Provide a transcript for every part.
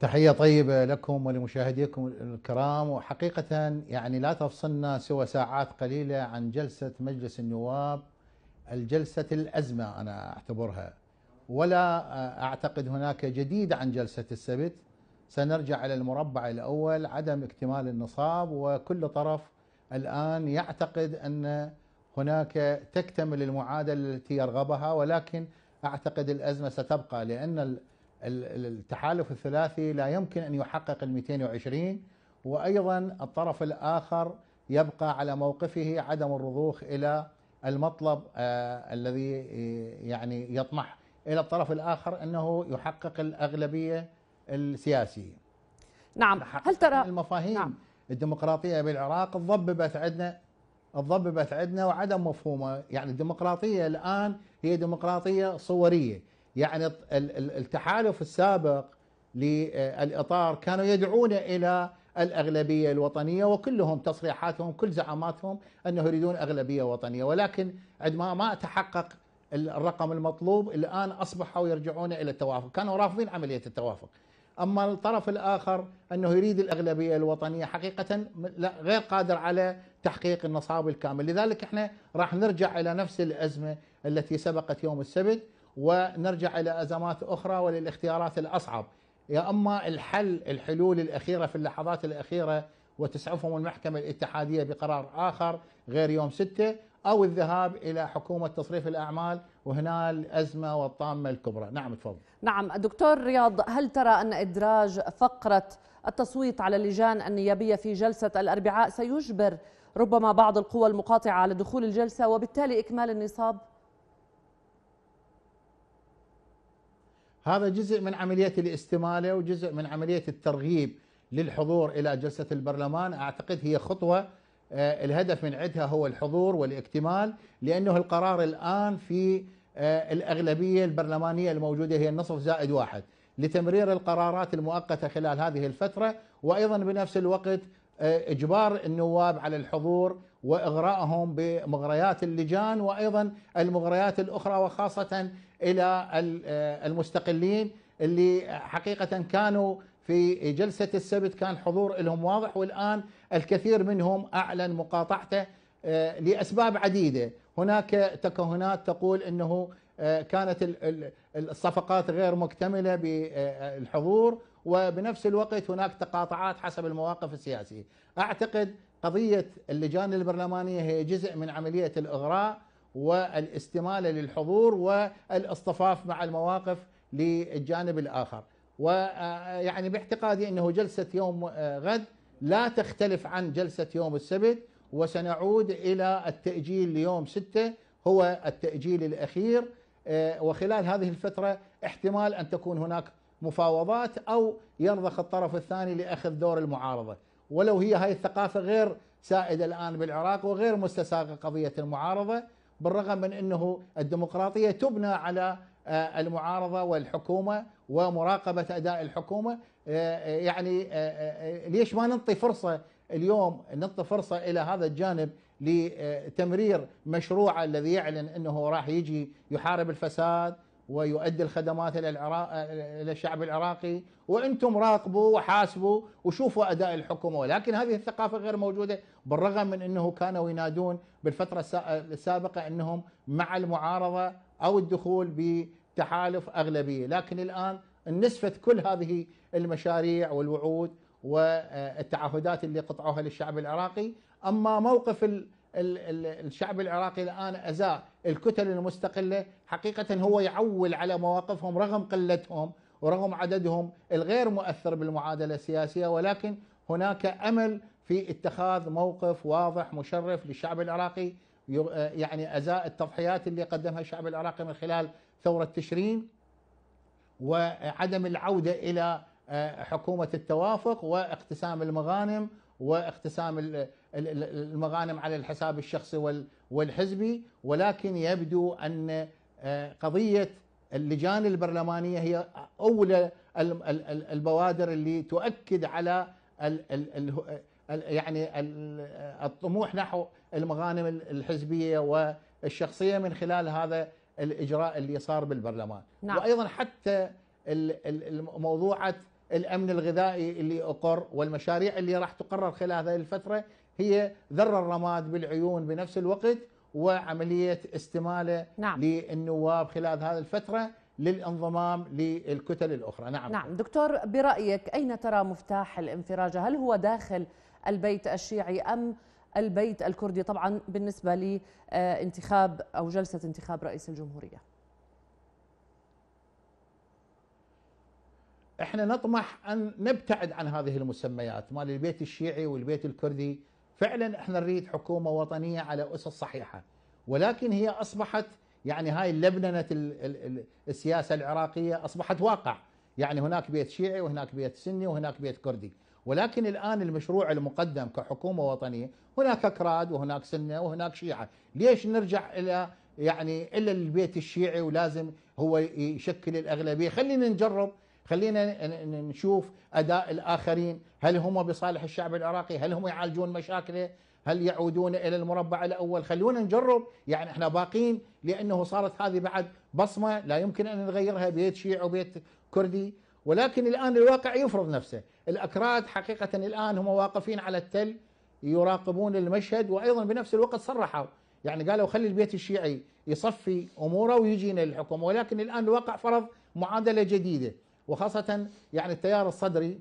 تحية طيبة لكم ولمشاهديكم الكرام وحقيقة يعني لا تفصلنا سوى ساعات قليلة عن جلسة مجلس النواب الجلسة الأزمة أنا أعتبرها ولا أعتقد هناك جديد عن جلسة السبت سنرجع إلى المربع الأول عدم اكتمال النصاب وكل طرف الآن يعتقد أن هناك تكتمل المعادلة التي يرغبها ولكن أعتقد الأزمة ستبقى لأن التحالف الثلاثي لا يمكن أن يحقق ال 220 وأيضا الطرف الآخر يبقى على موقفه عدم الرضوخ إلى المطلب آه، الذي آه، يعني يطمح إلى الطرف الآخر أنه يحقق الأغلبية السياسية نعم هل ترى المفاهيم نعم. الديمقراطية بالعراق تضببت عندنا تضببت عندنا وعدم مفهومة يعني الديمقراطية الآن هي ديمقراطية صورية يعني التحالف السابق للاطار كانوا يدعون الى الاغلبيه الوطنيه وكلهم تصريحاتهم كل زعاماتهم انه يريدون اغلبيه وطنيه ولكن عندما ما تحقق الرقم المطلوب الان اصبحوا يرجعون الى التوافق، كانوا رافضين عمليه التوافق. اما الطرف الاخر انه يريد الاغلبيه الوطنيه حقيقه لا غير قادر على تحقيق النصاب الكامل، لذلك احنا راح نرجع الى نفس الازمه التي سبقت يوم السبت ونرجع الى ازمات اخرى وللاختيارات الاصعب يا اما الحل الحلول الاخيره في اللحظات الاخيره وتسعفهم المحكمه الاتحاديه بقرار اخر غير يوم 6 او الذهاب الى حكومه تصريف الاعمال وهنا الازمه والطامه الكبرى، نعم تفضل. نعم، دكتور رياض هل ترى ان ادراج فقره التصويت على اللجان النيابيه في جلسه الاربعاء سيجبر ربما بعض القوى المقاطعه على دخول الجلسه وبالتالي اكمال النصاب؟ هذا جزء من عملية الاستمالة وجزء من عملية الترغيب للحضور إلى جلسة البرلمان أعتقد هي خطوة آه، الهدف من عدها هو الحضور والاكتمال لأنه القرار الآن في آه، الأغلبية البرلمانية الموجودة هي النصف زائد واحد لتمرير القرارات المؤقتة خلال هذه الفترة وأيضا بنفس الوقت آه، اجبار النواب على الحضور واغرائهم بمغريات اللجان وايضا المغريات الاخرى وخاصه الى آه، المستقلين اللي حقيقه كانوا في جلسه السبت كان حضور لهم واضح والان الكثير منهم اعلن مقاطعته آه، لاسباب عديده، هناك تكهنات تقول انه كانت الصفقات غير مكتمله بالحضور وبنفس الوقت هناك تقاطعات حسب المواقف السياسية أعتقد قضية اللجان البرلمانية هي جزء من عملية الإغراء والاستمالة للحضور والاصطفاف مع المواقف للجانب الآخر ويعني آه، آه، باعتقادي أنه جلسة يوم آه، غد لا تختلف عن جلسة يوم السبت وسنعود إلى التأجيل ليوم ستة هو التأجيل الأخير وخلال هذه الفترة احتمال أن تكون هناك مفاوضات او يرضخ الطرف الثاني لاخذ دور المعارضه، ولو هي هاي الثقافه غير سائده الان بالعراق وغير مستساغه قضيه المعارضه بالرغم من انه الديمقراطيه تبنى على آه، المعارضه والحكومه ومراقبه اداء الحكومه آه، آه، يعني ليش ما نعطي فرصه اليوم نعطي فرصه الى هذا الجانب لتمرير مشروعه الذي يعلن انه راح يجي يحارب الفساد ويؤدي الخدمات الى العراق الى الشعب العراقي وانتم راقبوا وحاسبوا وشوفوا اداء الحكومه ولكن هذه الثقافه غير موجوده بالرغم من انه كانوا ينادون بالفتره السابقه انهم مع المعارضه او الدخول بتحالف اغلبيه لكن الان نسفت كل هذه المشاريع والوعود والتعهدات اللي قطعوها للشعب العراقي اما موقف الشعب العراقي الان ازاء الكتل المستقله حقيقه هو يعول على مواقفهم رغم قلتهم ورغم عددهم الغير مؤثر بالمعادله السياسيه ولكن هناك امل في اتخاذ موقف واضح مشرف للشعب العراقي آه، يعني ازاء التضحيات اللي قدمها الشعب العراقي من خلال ثوره تشرين وعدم العوده الى آه، حكومه التوافق واقتسام المغانم واقتسام المغانم على الحساب الشخصي والحزبي ولكن يبدو ان آه، قضيه اللجان البرلمانيه هي اولى البوادر اللي تؤكد على يعني الطموح نحو المغانم الحزبيه والشخصيه من خلال هذا الاجراء اللي صار بالبرلمان نعم. وايضا حتى موضوعه الامن الغذائي اللي اقر والمشاريع اللي راح تقرر خلال هذه الفتره هي ذر الرماد بالعيون بنفس الوقت وعمليه استماله نعم. للنواب خلال هذه الفتره للانضمام للكتل الاخرى نعم نعم دكتور برايك اين ترى مفتاح الانفراجه هل هو داخل البيت الشيعي ام البيت الكردي طبعا بالنسبه لانتخاب آه، او جلسه انتخاب رئيس الجمهوريه احنا نطمح ان نبتعد عن هذه المسميات مال البيت الشيعي والبيت الكردي فعلا احنا نريد حكومه وطنيه على اسس صحيحه ولكن هي اصبحت يعني هاي لبننه السياسه العراقيه اصبحت واقع يعني هناك بيت شيعي وهناك بيت سني وهناك بيت كردي ولكن الان المشروع المقدم كحكومه وطنيه هناك اكراد وهناك سنه وهناك شيعه، ليش نرجع الى يعني الا البيت الشيعي ولازم هو يشكل الاغلبيه، خلينا نجرب خلينا نشوف اداء الاخرين هل هم بصالح الشعب العراقي هل هم يعالجون مشاكله هل يعودون الى المربع الاول خلونا نجرب يعني احنا باقين لانه صارت هذه بعد بصمه لا يمكن ان نغيرها بيت شيعي وبيت كردي ولكن الان الواقع يفرض نفسه الاكراد حقيقه الان هم واقفين على التل يراقبون المشهد وايضا بنفس الوقت صرحوا يعني قالوا خلي البيت الشيعي يصفي اموره ويجينا للحكم ولكن الان الواقع فرض معادله جديده وخاصة يعني التيار الصدري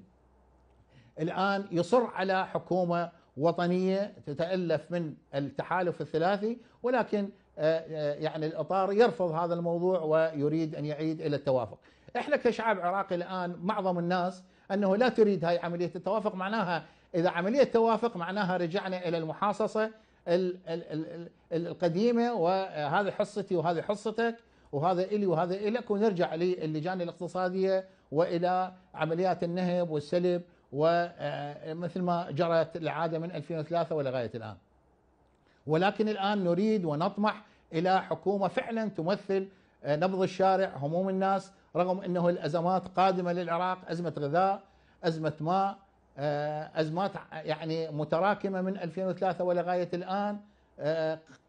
الآن يصر على حكومة وطنية تتألف من التحالف الثلاثي ولكن آه، آه، يعني الإطار يرفض هذا الموضوع ويريد أن يعيد إلى التوافق إحنا كشعب عراقي الآن معظم الناس أنه لا تريد هاي عملية التوافق معناها إذا عملية توافق معناها رجعنا إلى المحاصصة القديمة وهذه حصتي وهذه حصتك وهذا إلي وهذا إلك ونرجع للجان الاقتصادية والى عمليات النهب والسلب ومثل آه، ما جرت العاده من 2003 ولغايه الان. ولكن الان نريد ونطمح الى حكومه فعلا تمثل آه، نبض الشارع هموم الناس رغم انه الازمات قادمه للعراق ازمه غذاء ازمه ماء آه، ازمات يعني متراكمه من 2003 ولغايه الان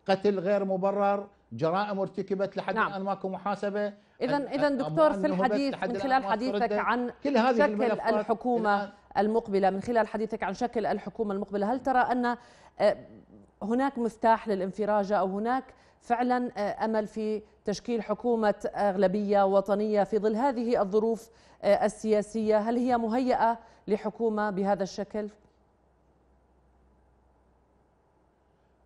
قتل غير مبرر جرائم ارتكبت لحد نعم. الان ماكو محاسبه اذا اذا دكتور في الحديث من خلال حديثك عن كل هذه شكل الحكومه المقبله من خلال حديثك عن شكل الحكومه المقبله هل ترى ان آه، هناك مفتاح للانفراجه او هناك فعلا آه، امل في تشكيل حكومه اغلبيه وطنيه في ظل هذه الظروف آه، السياسيه هل هي مهيئه لحكومه بهذا الشكل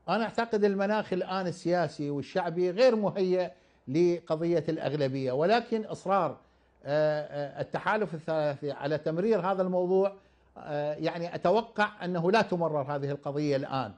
أنا أعتقد المناخ الآن السياسي والشعبي غير مهيأ لقضية الأغلبية ولكن إصرار آه، آه، التحالف الثلاثي على تمرير هذا الموضوع آه، يعني أتوقع أنه لا تمرر هذه القضية الآن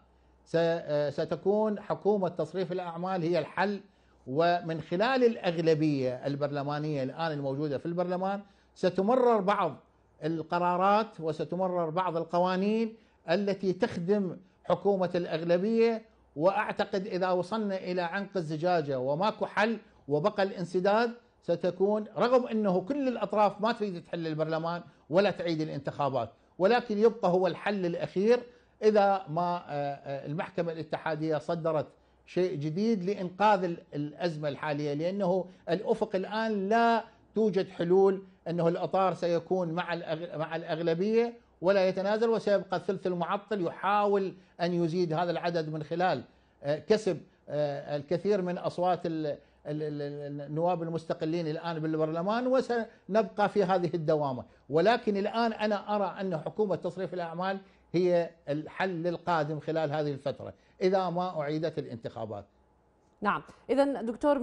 ستكون حكومة تصريف الأعمال هي الحل ومن خلال الأغلبية البرلمانية الآن الموجودة في البرلمان ستمرر بعض القرارات وستمرر بعض القوانين التي تخدم حكومه الاغلبيه واعتقد اذا وصلنا الى عنق الزجاجه وماكو حل وبقى الانسداد ستكون رغم انه كل الاطراف ما تريد تحل البرلمان ولا تعيد الانتخابات ولكن يبقى هو الحل الاخير اذا ما آه، آه، المحكمه الاتحاديه صدرت شيء جديد لانقاذ الازمه الحاليه لانه الافق الان لا توجد حلول انه الاطار سيكون مع الاغلبيه ولا يتنازل وسيبقى الثلث المعطل يحاول أن يزيد هذا العدد من خلال آه، كسب آه، الكثير من أصوات النواب المستقلين الآن بالبرلمان وسنبقى في هذه الدوامة ولكن الآن أنا أرى أن حكومة تصريف الأعمال هي الحل القادم خلال هذه الفترة إذا ما أعيدت الانتخابات نعم إذا دكتور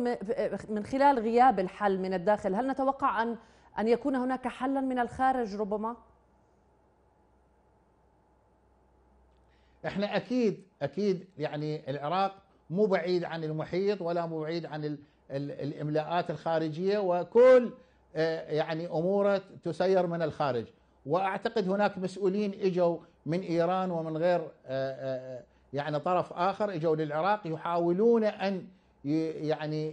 من خلال غياب الحل من الداخل هل نتوقع أن أن يكون هناك حلا من الخارج ربما؟ احنا اكيد اكيد يعني العراق مو بعيد عن المحيط ولا مو بعيد عن الـ الـ الاملاءات الخارجيه وكل آه، يعني اموره تسير من الخارج واعتقد هناك مسؤولين اجوا من ايران ومن غير آه، آه، يعني طرف اخر اجوا للعراق يحاولون ان يعني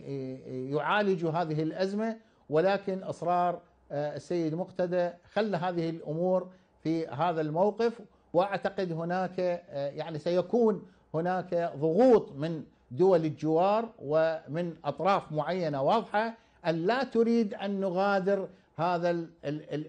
يعالجوا هذه الازمه ولكن اصرار السيد مقتدى خلى هذه الامور في هذا الموقف واعتقد هناك آه، يعني سيكون هناك ضغوط من دول الجوار ومن اطراف معينه واضحه ان لا تريد ان نغادر هذا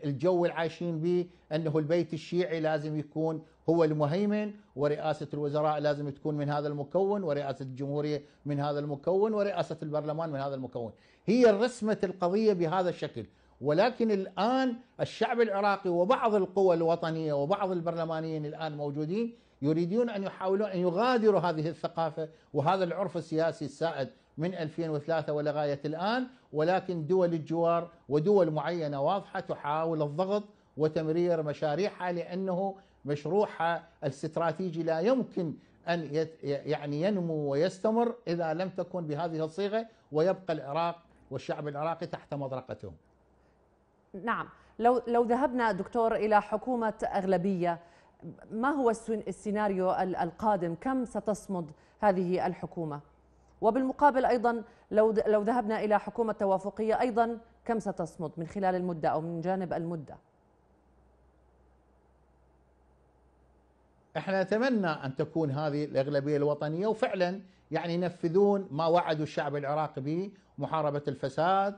الجو اللي عايشين به انه البيت الشيعي لازم يكون هو المهيمن ورئاسه الوزراء لازم تكون من هذا المكون ورئاسه الجمهوريه من هذا المكون ورئاسه البرلمان من هذا المكون هي رسمه القضيه بهذا الشكل ولكن الآن الشعب العراقي وبعض القوى الوطنية وبعض البرلمانيين الآن موجودين يريدون أن يحاولون أن يغادروا هذه الثقافة وهذا العرف السياسي السائد من 2003 ولغاية الآن ولكن دول الجوار ودول معينة واضحة تحاول الضغط وتمرير مشاريعها لأنه مشروعها الاستراتيجي لا يمكن أن يعني ينمو ويستمر إذا لم تكن بهذه الصيغة ويبقى العراق والشعب العراقي تحت مضرقتهم نعم لو لو ذهبنا دكتور الى حكومه اغلبيه ما هو السيناريو القادم كم ستصمد هذه الحكومه وبالمقابل ايضا لو لو ذهبنا الى حكومه توافقيه ايضا كم ستصمد من خلال المده او من جانب المده احنا نتمنى ان تكون هذه الاغلبيه الوطنيه وفعلا يعني ينفذون ما وعدوا الشعب العراقي به محاربه الفساد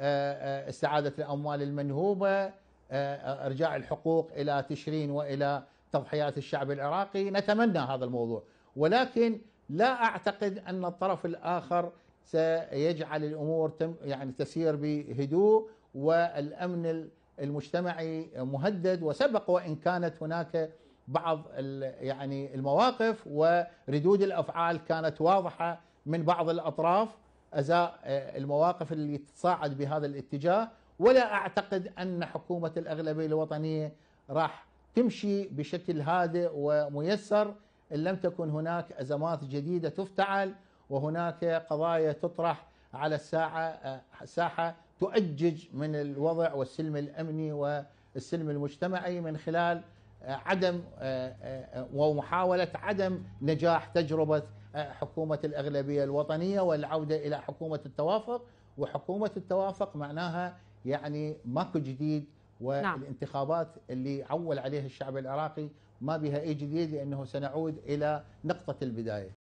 استعادة آه، آه، الأموال المنهوبة آه، إرجاع الحقوق إلى تشرين وإلى تضحيات الشعب العراقي نتمنى هذا الموضوع ولكن لا أعتقد أن الطرف الآخر سيجعل الأمور يعني تسير بهدوء والأمن المجتمعي مهدد وسبق وإن كانت هناك بعض يعني المواقف وردود الأفعال كانت واضحة من بعض الأطراف ازاء آه، المواقف اللي تتصاعد بهذا الاتجاه ولا اعتقد ان حكومه الاغلبيه الوطنيه راح تمشي بشكل هادئ وميسر ان لم تكن هناك ازمات جديده تفتعل وهناك قضايا تطرح على الساعه آه، ساحه تؤجج من الوضع والسلم الامني والسلم المجتمعي من خلال آه، عدم ومحاوله عدم نجاح تجربه أه، حكومة الأغلبية الوطنية والعودة إلى حكومة التوافق وحكومة التوافق معناها يعني ماكو جديد نعم. والانتخابات اللي عول عليها الشعب العراقي ما بها أي جديد لأنه سنعود إلى نقطة البداية